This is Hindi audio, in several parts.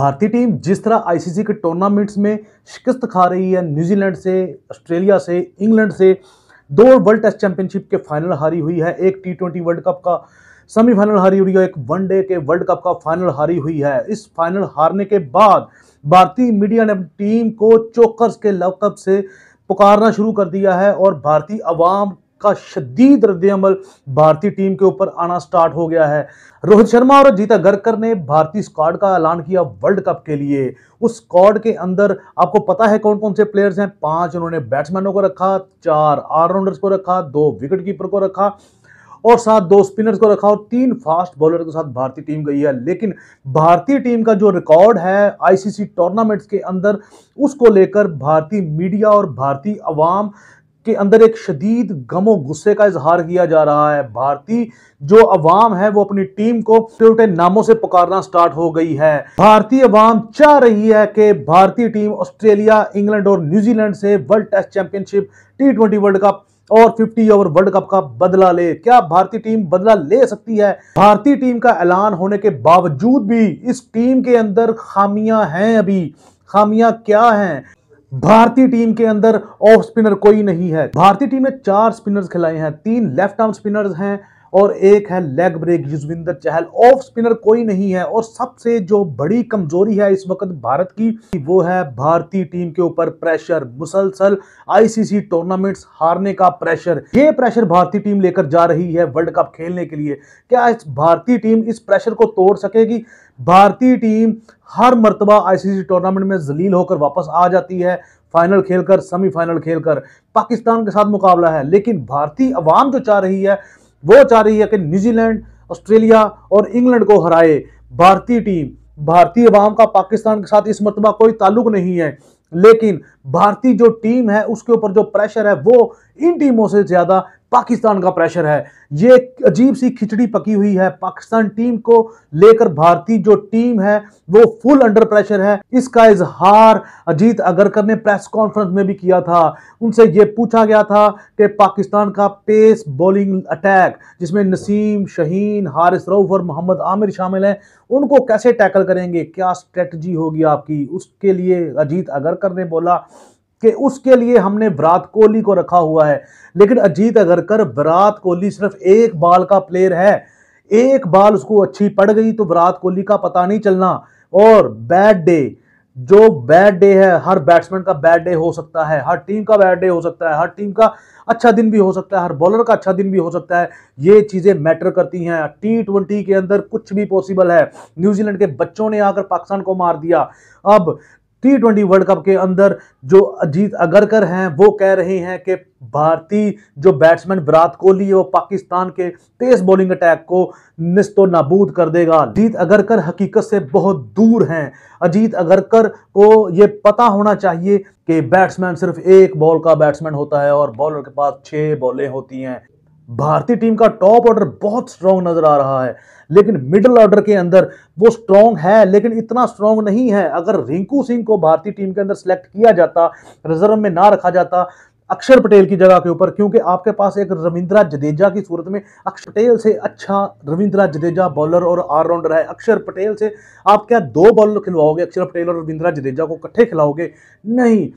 भारतीय टीम जिस तरह आईसीसी के टूर्नामेंट्स में शिकस्त खा रही है न्यूजीलैंड से ऑस्ट्रेलिया से इंग्लैंड से दो वर्ल्ड टेस्ट चैंपियनशिप के फाइनल हारी हुई है एक टी ट्वेंटी वर्ल्ड कप का सेमीफाइनल हारी हुई है एक वनडे के वर्ल्ड कप का फाइनल हारी हुई है इस फाइनल हारने के बाद भारतीय मीडिया ने टीम को चोकर्स के लव कप से पुकारना शुरू कर दिया है और भारतीय आवाम का शदीद रद्दमल भारतीय टीम के ऊपर आना स्टार्ट हो गया है रोहित शर्मा और जीता गरकर ने भारतीय स्क्वाड का ऐलान किया वर्ल्ड कप के लिए उस स्क्वाड के अंदर आपको पता है कौन कौन से प्लेयर्स हैं पांच उन्होंने बैट्समैनों को रखा चार ऑलराउंडर्स को रखा दो विकेट कीपर को रखा और साथ दो स्पिनर्स को रखा और तीन फास्ट बॉलर के साथ भारतीय टीम गई है लेकिन भारतीय टीम का जो रिकॉर्ड है आईसीसी टूर्नामेंट्स के अंदर उसको लेकर भारतीय मीडिया और भारतीय आवाम के अंदर एक शदीद गमो गुस्से का इजहार किया जा रहा है भारतीय जो अवाम है वो अपनी टीम को उल्टे नामों से पुकारना स्टार्ट हो गई है भारतीय अवाम चाह रही है कि भारतीय टीम ऑस्ट्रेलिया इंग्लैंड और न्यूजीलैंड से world test championship T twenty world cup और 50 ओवर वर्ल्ड कप का बदला ले क्या भारतीय टीम बदला ले सकती है भारतीय टीम का ऐलान होने के बावजूद भी इस टीम के अंदर खामियां हैं अभी खामियां क्या हैं भारतीय टीम के अंदर ऑफ स्पिनर कोई नहीं है भारतीय टीम ने चार स्पिनर्स खिलाए हैं तीन लेफ्ट आर्म स्पिनर्स हैं और एक है leg break Yuzvendra Chahal off spinner कोई नहीं है और सबसे जो बड़ी कमजोरी है इस वक्त भारत की वो है भारतीय टीम के ऊपर प्रेशर मुसलसल आईसीसी टूर्नामेंट्स हारने का प्रेशर ये प्रेशर भारतीय टीम लेकर जा रही है वर्ल्ड कप खेलने के लिए क्या इस भारतीय टीम इस प्रेशर को तोड़ सकेगी भारतीय टीम हर मरतबा आईसीसी टूर्नामेंट में जलील होकर वापस आ जाती है फाइनल खेलकर सेमीफाइनल खेलकर पाकिस्तान के साथ मुकाबला है लेकिन भारतीय अवाम जो चाह रही है वो चाह रही है कि न्यूजीलैंड ऑस्ट्रेलिया और इंग्लैंड को हराए भारतीय टीम भारतीय अवाम का पाकिस्तान के साथ इस मरतबा कोई ताल्लुक नहीं है लेकिन भारतीय जो टीम है उसके ऊपर जो प्रेशर है वो इन टीमों से ज़्यादा पाकिस्तान का प्रेशर है ये अजीब सी खिचड़ी पकी हुई है पाकिस्तान टीम को लेकर भारतीय जो टीम है वो फुल अंडर प्रेशर है इसका इजहार अजीत अगरकर ने प्रेस कॉन्फ्रेंस में भी किया था उनसे ये पूछा गया था कि पाकिस्तान का पेस बॉलिंग अटैक जिसमें नसीम शहीन हारिस रऊफ और मोहम्मद आमिर शामिल हैं उनको कैसे टैकल करेंगे क्या स्ट्रेटजी होगी आपकी उसके लिए अजीत अगरकर ने बोला कि उसके लिए हमने विराट कोहली को रखा हुआ है लेकिन अजीत अगरकर विराट कोहली सिर्फ एक बाल का प्लेयर है एक बाल उसको अच्छी पड़ गई तो विराट कोहली का पता नहीं चलना और बैड डे जो बैड डे है हर बैट्समैन का बैड डे हो सकता है हर टीम का बैड डे हो सकता है हर टीम का अच्छा दिन भी हो सकता है हर बॉलर का अच्छा दिन भी हो सकता है ये चीज़ें मैटर करती हैं टी ट्वेंटी के अंदर कुछ भी पॉसिबल है न्यूजीलैंड के बच्चों ने आकर पाकिस्तान को मार दिया अब टी ट्वेंटी वर्ल्ड कप के अंदर जो अजीत अगरकर हैं वो कह रहे हैं कि भारतीय जो बैट्समैन विराट कोहली है वो पाकिस्तान के तेज बॉलिंग अटैक को नस्तो नाबूद कर देगा अजीत अगरकर हकीकत से बहुत दूर हैं अजीत अगरकर को ये पता होना चाहिए कि बैट्समैन सिर्फ एक बॉल का बैट्समैन होता है और बॉलर के पास छः बॉलें होती हैं भारतीय टीम का टॉप ऑर्डर बहुत स्ट्रांग नजर आ रहा है लेकिन मिडिल ऑर्डर के अंदर वो स्ट्रांग है लेकिन इतना स्ट्रांग नहीं है अगर रिंकू सिंह को भारतीय टीम के अंदर सेलेक्ट किया जाता रिजर्व में ना रखा जाता अक्षर पटेल की जगह के ऊपर क्योंकि आपके पास एक रविंद्रा जडेजा की सूरत में अक्षर पटेल से अच्छा रविंद्रा जडेजा बॉलर और ऑलराउंडर है अक्षर पटेल से आप क्या दो बॉलर खिलवाओगे अक्षर पटेल और रविंद्रा जडेजा को इकट्ठे खिलाओगे नहीं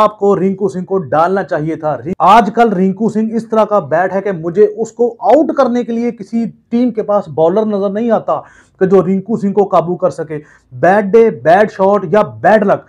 आपको रिंकू सिंह को डालना चाहिए था आजकल रिंकू सिंह इस तरह का बैट है कि मुझे उसको आउट करने के लिए किसी टीम के पास बॉलर नजर नहीं आता कि जो रिंकू सिंह को काबू कर सके बैड डे बैड शॉट या बैड लक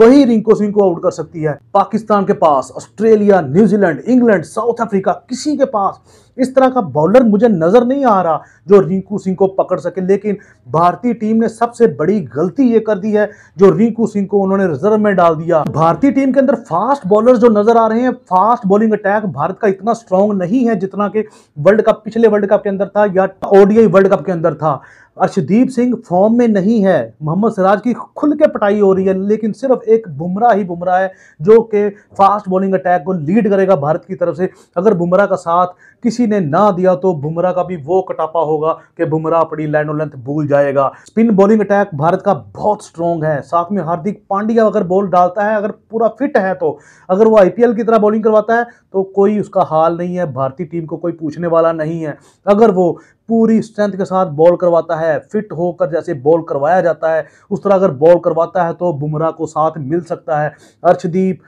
वही रिंको सिंह को आउट कर सकती है पाकिस्तान के पास Australia New Zealand England South Africa किसी के पास इस तरह का बॉलर मुझे नज़र नहीं आ रहा जो रिंकू सिंह को पकड़ सके लेकिन भारतीय टीम ने सबसे बड़ी गलती ये कर दी है जो रिंकू सिंह को उन्होंने रिजर्व में डाल दिया भारतीय टीम के अंदर फास्ट बॉलर जो नजर आ रहे हैं फास्ट बॉलिंग अटैक भारत का इतना स्ट्रांग नहीं है जितना के वर्ल्ड कप पिछले वर्ल्ड कप के अंदर था या ओडीआई वर्ल्ड कप के अंदर था अर्शदीप सिंह फॉर्म में नहीं है मोहम्मद सिराज की खुल के पटाई हो रही है लेकिन सिर्फ एक बुमराह ही बुमराह है जो कि फास्ट बॉलिंग अटैक को लीड करेगा भारत की तरफ से अगर बुमराह का साथ किसी किसी ने ना दिया तो बुमराह का भी वो कटापा होगा कि बुमराह अपनी लैंड और लेंथ भूल जाएगा स्पिन बॉलिंग अटैक भारत का बहुत स्ट्रॉन्ग है साथ में हार्दिक पांड्या अगर बॉल डालता है अगर पूरा फिट है तो अगर वो आईपीएल की तरह बॉलिंग करवाता है तो कोई उसका हाल नहीं है भारतीय टीम को कोई पूछने वाला नहीं है अगर वो पूरी स्ट्रेंथ के साथ बॉल करवाता है फिट होकर जैसे बॉल करवाया जाता है उस तरह अगर बॉल करवाता है तो बुमराह को साथ मिल सकता है अर्शदीप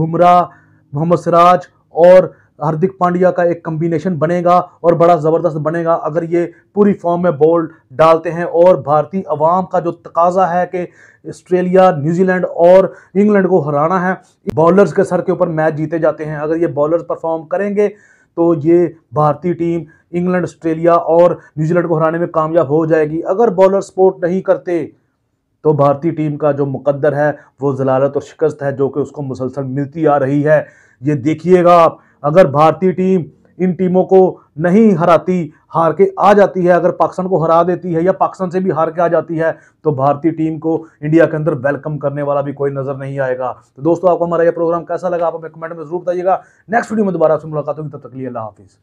बुमराह मोहम्मद सिराज और हार्दिक पांड्या का एक कम्बिनेशन बनेगा और बड़ा ज़बरदस्त बनेगा अगर ये पूरी फॉर्म में बॉल डालते हैं और भारतीय अवाम का जो तकाजा है कि ऑस्ट्रेलिया न्यूजीलैंड और इंग्लैंड को हराना है बॉलर्स के सर के ऊपर मैच जीते जाते हैं अगर ये बॉलर्स परफॉर्म करेंगे तो ये भारतीय टीम इंग्लैंड ऑस्ट्रेलिया और न्यूजीलैंड को हराने में कामयाब हो जाएगी अगर बॉलर सपोर्ट नहीं करते तो भारतीय टीम का जो मुकद्दर है वो जलालत और शिकस्त है जो कि उसको मुसलसल मिलती आ रही है ये देखिएगा आप अगर भारतीय टीम इन टीमों को नहीं हराती हार के आ जाती है अगर पाकिस्तान को हरा देती है या पाकिस्तान से भी हार के आ जाती है तो भारतीय टीम को इंडिया के अंदर वेलकम करने वाला भी कोई नजर नहीं आएगा तो दोस्तों आपको हमारा यह प्रोग्राम कैसा लगा आप हमें कमेंट में जरूर बताइएगा नेक्स्ट वीडियो में दोबारा से मुलाकात होगी तब तक लिए अल्लाह हाफिज़